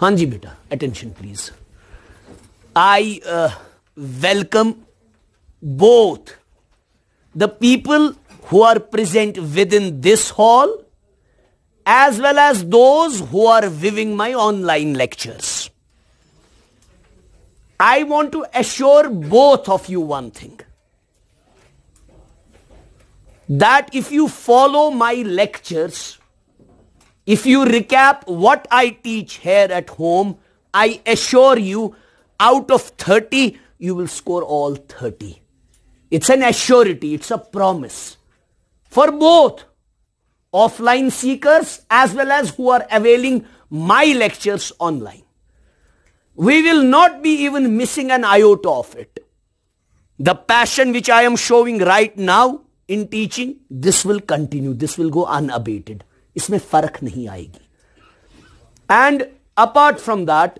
हाँ जी बेटा attention please I welcome both the who are present within this hall as well as those who are viewing my online lectures. I want to assure both of you one thing that if you follow my lectures if you recap what I teach here at home, I assure you out of 30, you will score all 30. It's an assurity. It's a promise for both offline seekers as well as who are availing my lectures online. We will not be even missing an iota of it. The passion which I am showing right now in teaching, this will continue. This will go unabated. इसमें फर्क नहीं आएगी and apart from that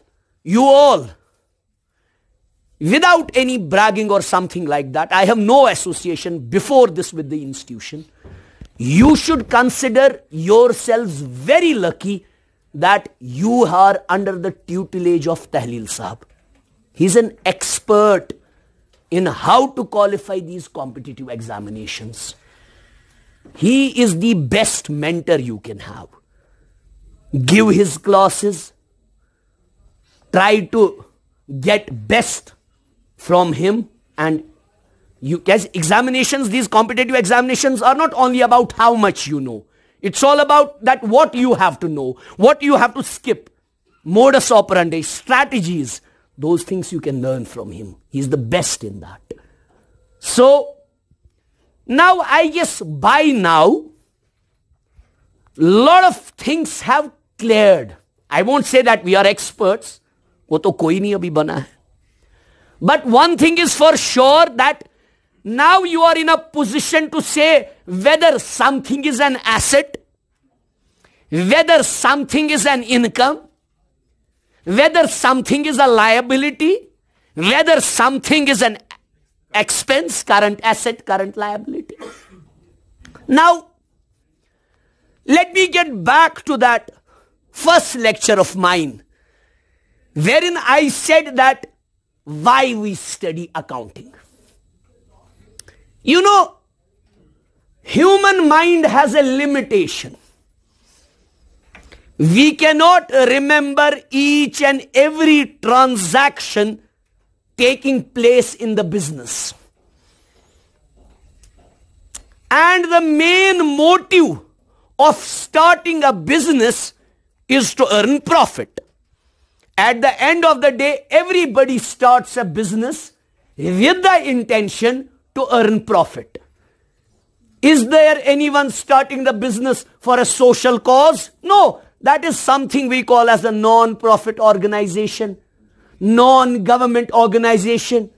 you all without any bragging or something like that, I have no association before this with the institution, you should consider yourselves very lucky that you are under the tutelage of Tahlil Sahab. is an expert in how to qualify these competitive examinations. He is the best mentor you can have. Give his classes. Try to get best from him and you as examinations these competitive examinations are not only about how much you know it's all about that what you have to know what you have to skip modus operandi strategies those things you can learn from him he's the best in that so now, I guess by now, lot of things have cleared. I won't say that we are experts. वो तो कोई नहीं अभी बना है now you are in a position to say whether something is an asset, whether something is an income, whether something is a liability, whether something is an expense, current asset, current liability. Now, let me get back to that first lecture of mine, wherein I said that why we study accounting. You know, human mind has a limitation. We cannot remember each and every transaction taking place in the business. And the main motive of starting a business is to earn profit. At the end of the day, everybody starts a business with the intention to earn profit. Is there anyone starting the business for a social cause? No, that is something we call as a non-profit organization non-government organization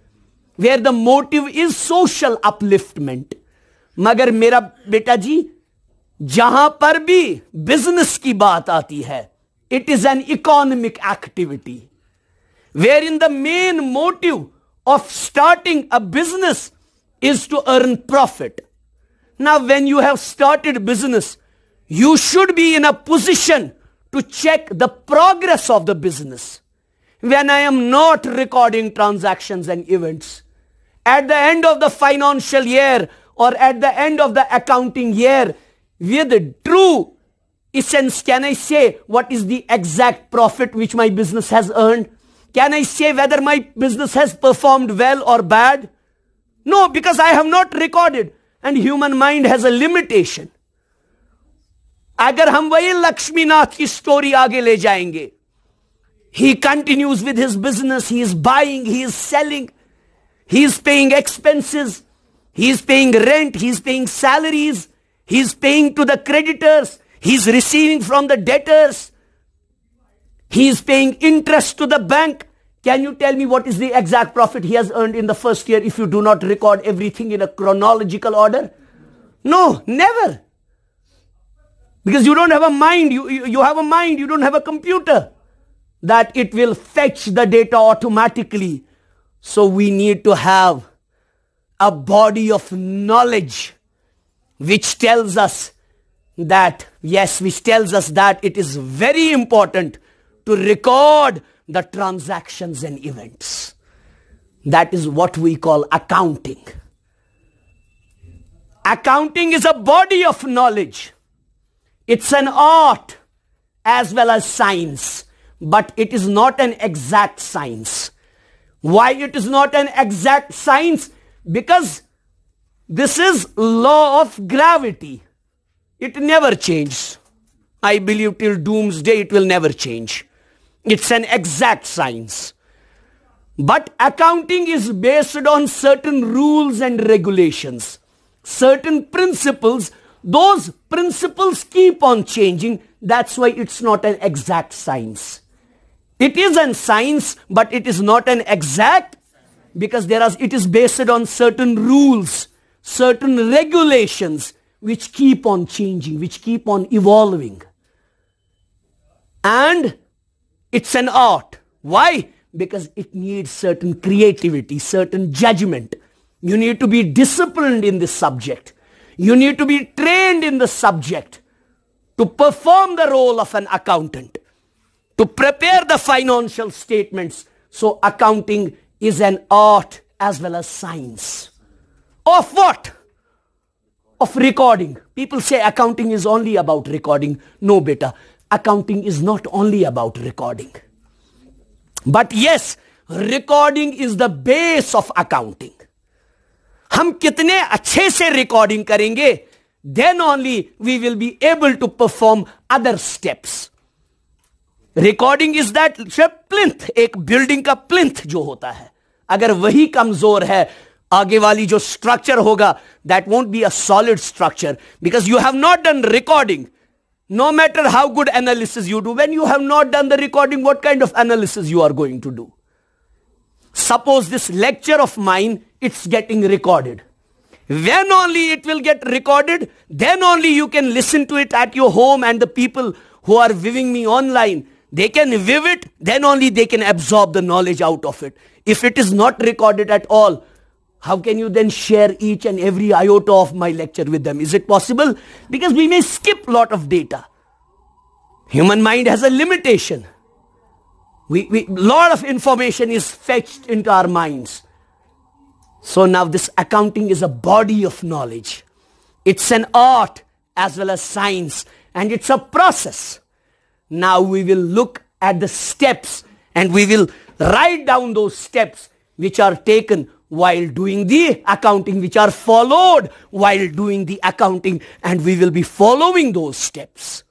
where the motive is social upliftment Magar mera beta ji, जहां पर भी business की बात आती है it is an economic activity wherein the is to earn profit. Now, when you have started business, you should be in a position to check the progress of the business when I am not recording transactions and events. At the end of the financial year or at the end of the accounting year, with true essence, can I say what is the exact profit which my business has earned? Can I say whether my business has performed well or bad? No, because I have not recorded and human mind has a limitation. अगर हम वही लक्ष्मीनाथ की story आगे ले जाएंगे he continues with his business. He is buying, he is selling, he is paying expenses, he is paying rent, he is paying salaries, he is paying to the creditors, he is receiving from the debtors, he is paying interest to the bank. Can you tell me what is the exact profit he has earned in the first year if you do not record everything in a chronological order? No, never. Because you don't have a mind, you, you, you have a mind, you don't have a computer that it will fetch the data automatically. So we need to have a body of knowledge which tells us that, yes, which tells us that it is very important to record the transactions and events. That is what we call accounting. Accounting is a body of knowledge. It's an art as well as science but it is not an exact science. Why it is not an exact science? Because this is law of gravity. It never changes. I believe till doomsday it will never change. It's an exact science. But accounting is based on certain rules and regulations, certain principles. Those principles keep on changing. That's why it's not an exact science. It is a science, but it is not an exact because there are, it is based on certain rules, certain regulations which keep on changing, which keep on evolving. And it's an art. Why? Because it needs certain creativity, certain judgment. You need to be disciplined in this subject. You need to be trained in the subject to perform the role of an accountant to prepare the financial statements. So accounting is an art as well as science. Of what? Of recording. People say accounting is only about recording. No, beta. Accounting is not only about recording. But yes, recording is the base of accounting. हम कितने अच्छे से recording करेंगे then only we will be able to perform other steps recording is that plinth एक building का plinth जो होता है अगर वही कमजोर है आगे वाली जो स्ट्रक्चर होगा that won't be a solid structure because you have not done recording no matter how good analysis you do when you have not done the recording what kind of analysis you are going to do suppose this lecture of mine it's getting recorded when only it will get recorded then only you can listen to it at your home and the people who are viewing me online they can live it, then only they can absorb the knowledge out of it. If it is not recorded at all, how can you then share each and every iota of my lecture with them? Is it possible? Because we may skip lot of data. Human mind has a limitation. We, we lot of information is fetched into our minds. So now this accounting is a body of knowledge. It's an art as well as science and it's a process. Now we will look at the steps and we will write down those steps which are taken while doing the accounting, which are followed while doing the accounting, and we will be following those steps.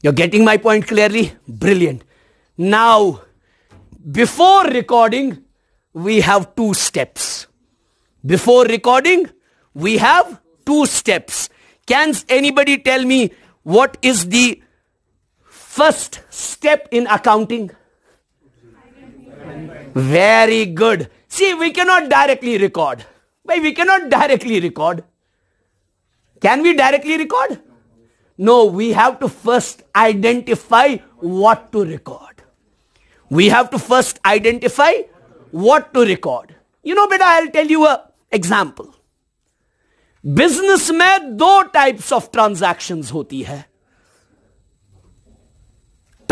You're getting my point clearly? Brilliant. Now, before recording, we have two steps. Before recording, we have two steps. Can anybody tell me what is the first step in accounting? Very good. See, we cannot directly record. Why we cannot directly record? Can we directly record? No, we have to first identify what to record. We have to first identify what to record. You know better, I'll tell you a example. Business में दो types of transactions होती है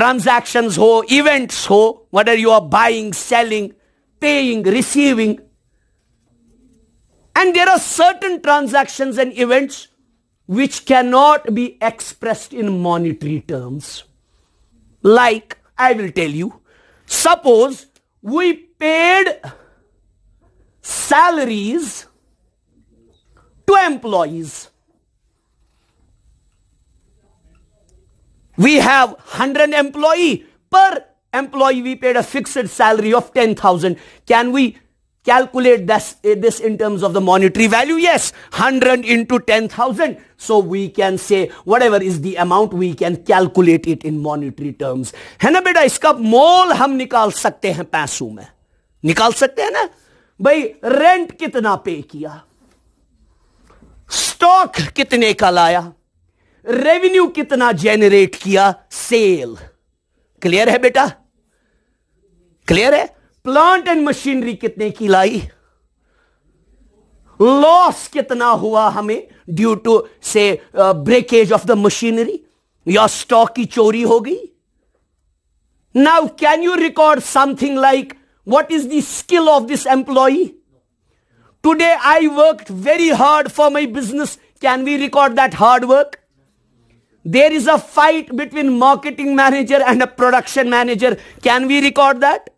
transactions or events ho whether you are buying selling paying receiving and there are certain transactions and events which cannot be expressed in monetary terms like i will tell you suppose we paid salaries to employees We have 100 employee. Per employee, we paid a fixed salary of 10,000. Can we calculate this, eh, this in terms of the monetary value? Yes, 100 into 10,000. So we can say whatever is the amount, we can calculate it in monetary terms. है ना बेटा इसका मोल हम निकाल सकते हैं पैसों में निकाल सकते हैं ना भाई रेंट कितना पे किया स्टॉक कितने का लाया रेवेन्यू कितना जेनरेट किया सेल क्लियर है बेटा क्लियर है प्लांट एंड मशीनरी कितने की लाई लॉस कितना हुआ हमें ड्यू टू से ब्रेकेज ऑफ द मशीनरी या स्टॉक की चोरी हो गई now can you record something like what is the skill of this employee today I work very hard for my business can we record that hard work there is a fight between marketing manager and a production manager. Can we record that?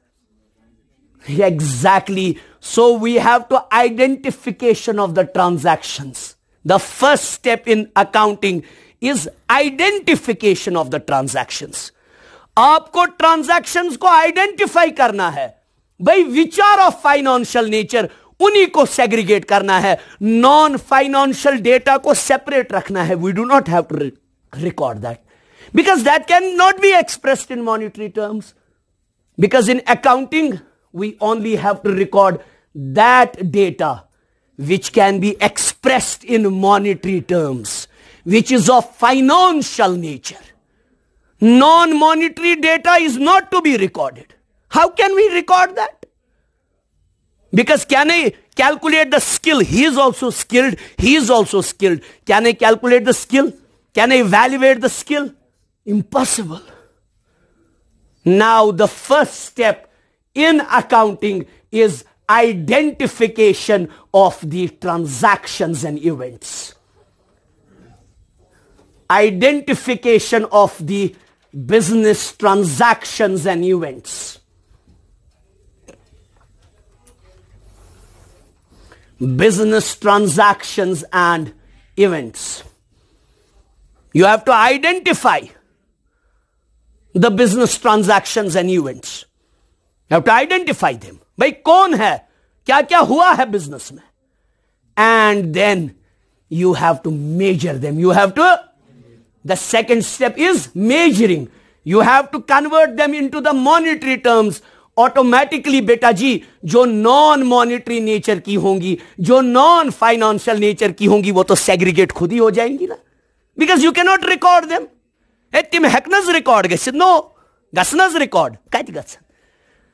Exactly. So we have to identification of the transactions. The first step in accounting is identification of the transactions. आपको transactions को identify करना है भाई विचार of financial nature उन्हीं को segregate करना है नॉन फाइनेंशियल डेटा को सेपरेट रखना है we do not have to record that. Because that cannot be expressed in monetary terms. Because in accounting, we only have to record that data which can be expressed in monetary terms, which is of financial nature. Non-monetary data is not to be recorded. How can we record that? Because can I calculate the skill? He is also skilled. He is also skilled. Can I calculate the skill? Can I evaluate the skill? Impossible. Now, the first step in accounting is identification of the transactions and events. Identification of the business transactions and events. Business transactions and events. You have to identify the business transactions and events. You have to identify them. By kon hai? Kya kya hua hai business mein? And then you have to measure them. You have to. The second step is measuring. You have to convert them into the monetary terms. automatically, बेटा जी जो non-monetary nature की होंगी जो non financial nature की होंगी वो तो segregate खुद ही हो जाएंगी ना because you cannot record them. Etim heknas record. I said, no, gasnas record.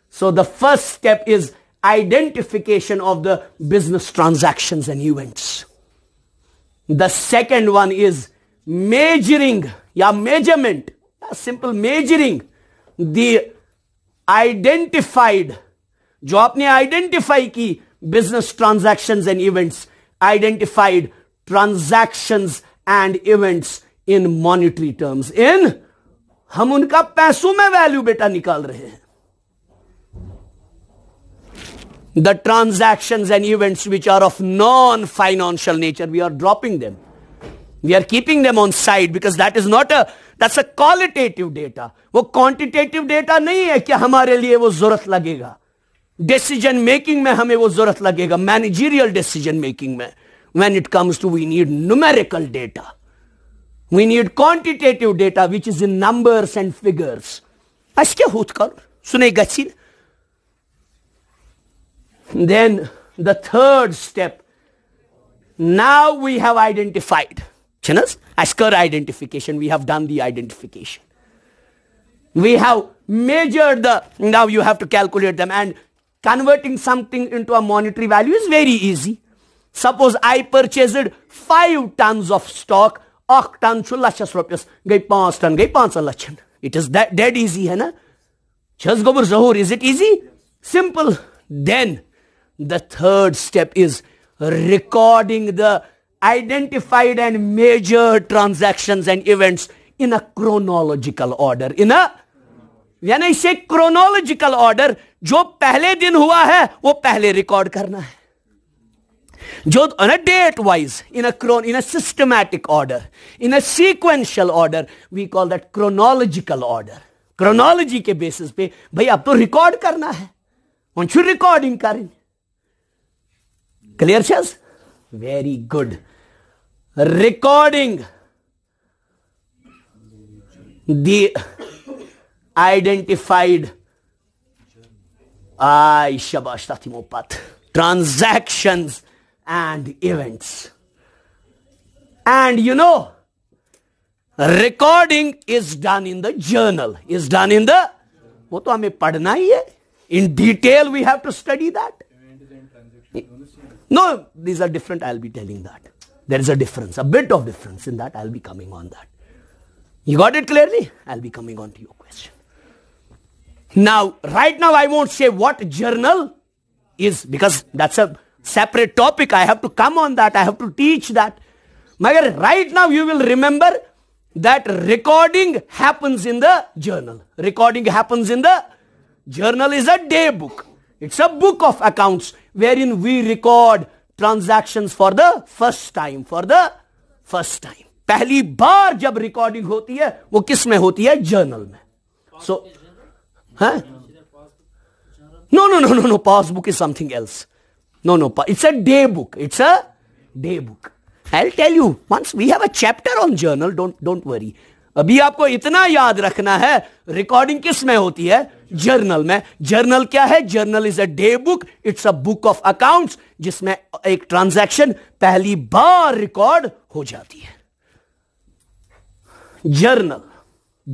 So the first step is identification of the business transactions and events. The second one is measuring, yeah, measurement, yeah, simple measuring the identified, jo apne identify ki business transactions and events, identified transactions and events in monetary terms in हम उनका पैसों में value बेटा निकाल रहे हैं the transactions and events which are of non financial nature we are dropping them we are keeping them on side because that is not a that's a qualitative data वो quantitative data नहीं है क्या हमारे लिए वो जरूरत लगेगा decision making में हमें वो जरूरत लगेगा मैनेजीरियल डिसीजन मेकिंग में when it comes to we need numerical data. We need quantitative data which is in numbers and figures. ಅಷ್ಟೇ ಹೂತ್ಕರ್ ಸುನೇ gachin. Then the third step. Now we have identified. Chinas asker identification. We have done the identification. we have measured the now you have to calculate them and converting something into a monetary value is very easy suppose I purchased five ton of stock अख ton लचस रोपस गई पांच ton गई पांच लक्षन it is dead easy है ना छस गोबर जहूर is it easy simple then the third step is recording the identified and measured transaction and events in a chronological order in a यानी इसे chronological order जो पहले दिन हुआ है वो पहले रिकॉर्ड करना है Jod on a date wise, in a chron in a systematic order, in a sequential order, we call that chronological order. Chronology के बेसिस पे भाई अब तो रिकॉर्ड करना है वन शुड रिकॉर्डिंग करें क्लियर शस very good recording the identified I shabash Tathimopat transactions and events. And you know, recording is done in the journal, is done in the. In detail, we have to study that. No, these are different, I'll be telling that. There is a difference, a bit of difference in that, I'll be coming on that. You got it clearly? I'll be coming on to your question. Now, right now, I won't say what journal is, because that's a separate topic. I have to come on that. I have to teach that. But right now you will remember that recording happens in the journal. Recording happens in the journal is a day book. It's a book of accounts wherein we record transactions for the first time. For the first time. पहली बार जब recording होती है वो किस में होती है journal में so so, no no no no no passbook is something else No, no, it's a day book. It's a day book. I'll tell you, once we have a chapter on journal, don't, don't worry. अभी आपको इतना याद रखना है recording किस में होती है जर्नल में जर्नल क्या है journal is a day book it's a book of accounts जिसमें एक ट्रांजैक्शन पहली बार रिकॉर्ड हो जाती है journal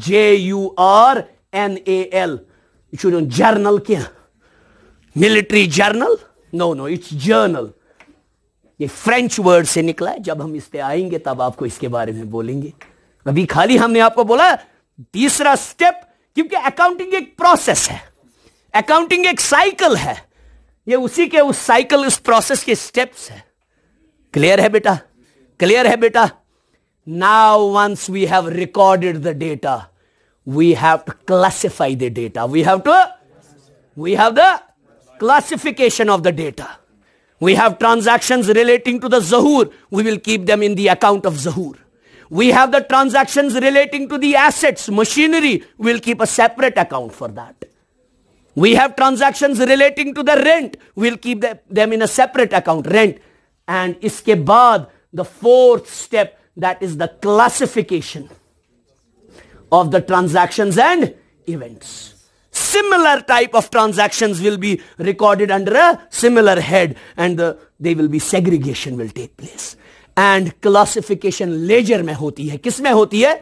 J U R N A L journal क्या military journal no no it's journal ये फ्रेंच वर्ड से निकला है जब हम इस पे आएंगे तब आपको इसके बारे में बोलेंगे अभी खाली हमने आपको बोला तीसरा स्टेप क्योंकि अकाउंटिंग एक प्रोसेस है अकाउंटिंग एक साइकिल है ये उसी के उस साइकिल उस प्रोसेस के स्टेप्स है क्लियर है बेटा क्लियर है बेटा now once we have recorded the data we have to classify the data we have to we have the classification of the data. We have transactions relating to the Zahur. We will keep them in the account of Zahur. We have the transactions relating to the assets, machinery. We'll keep a separate account for that. We have transactions relating to the rent. We'll keep them in a separate account, rent. And iske baad, the fourth step, that is the classification of the transactions and events. similar type of transactions will be recorded under a similar head and the, they will be segregation will take place and classification ledger में होती है किस में होती है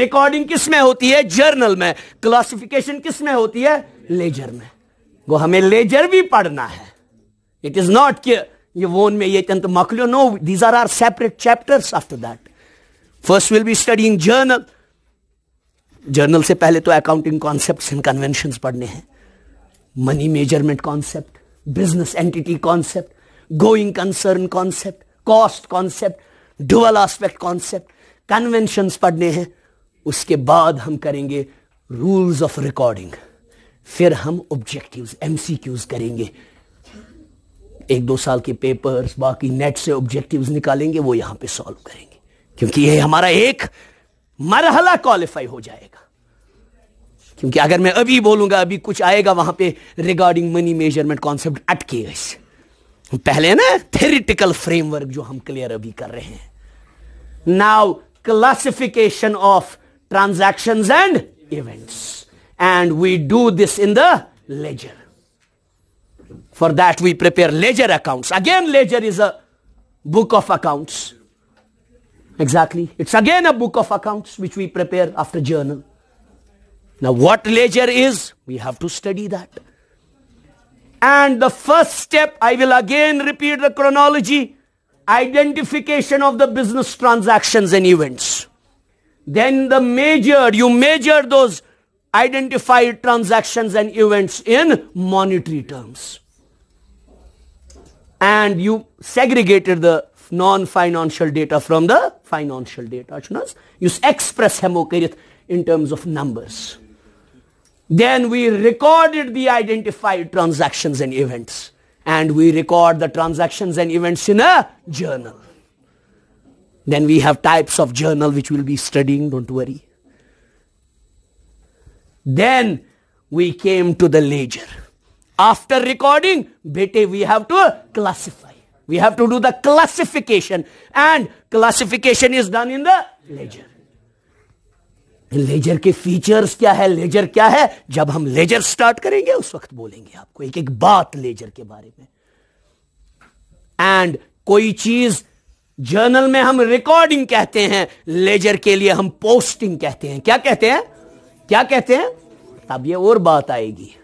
recording किस में होती है जर्नल में क्लासिफिकेशन किस में होती है लेजर में वो हमें लेजर भी पढ़ना है इट इज नॉट कि ये वोन में ये तंत मकलो no these are are separate chapters after that first will be studying journal journal से पहले तो अकाउंटिंग कॉन्सेप्ट एंड कन्वेंशन पढ़ने हैं money measurement concept business entity concept going concern concept cost concept dual aspect concept convention पढ़ने हैं उसके बाद हम करेंगे रूल्स ऑफ रिकॉर्डिंग फिर हम ऑब्जेक्टिव एमसीक्यूज करेंगे एक दो साल के पेपर्स बाकी नेट से ऑब्जेक्टिव निकालेंगे वो यहां पे सॉल्व करेंगे क्योंकि ये हमारा एक मरहला क्वालिफाई हो जाएगा क्योंकि अगर मैं अभी बोलूंगा अभी कुछ आएगा वहां पे रिगार्डिंग मनी मेजरमेंट कॉन्सेप्ट अटके पहले ना थेरिटिकल फ्रेमवर्क जो हम क्लियर अभी कर रहे हैं now classification of transaction and events and we do this in the ledger for that we prepare ledger accounts again ledger is a book of accounts Exactly. It's again a book of accounts which we prepare after journal. Now what ledger is, we have to study that. And the first step, I will again repeat the chronology, identification of the business transactions and events. Then the major, you measure those identified transactions and events in monetary terms. And you segregated the non-financial data from the financial data. you express hemokarith in terms of numbers. Then we recorded the identified transactions and events. And we record the transactions and events in a journal. Then we have types of journal which we'll be studying, don't worry. Then we came to the ledger. After recording, bete we have to classify. We have to do the classification, and classification is done in the ledger. Ledger के features क्या है laser क्या है जब हम laser start करेंगे उस वक्त बोलेंगे आपको एक एक बात लेजर के बारे में एंड कोई चीज जर्नल में हम रिकॉर्डिंग कहते हैं लेजर के लिए हम पोस्टिंग कहते हैं क्या कहते हैं क्या कहते हैं अब ये और बात आएगी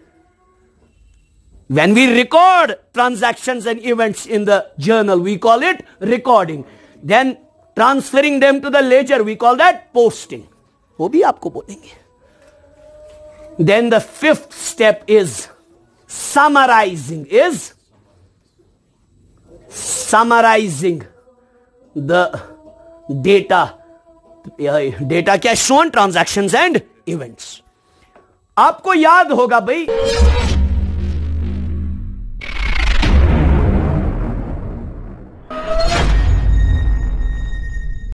When we record transactions and events in the journal, we call it recording. Then transferring them to the ledger, we call that posting. वो भी आपको बोलेंगे Then the fifth step is summarizing. Is summarizing the data. Data cash, shown transactions and events. आपको याद होगा भाई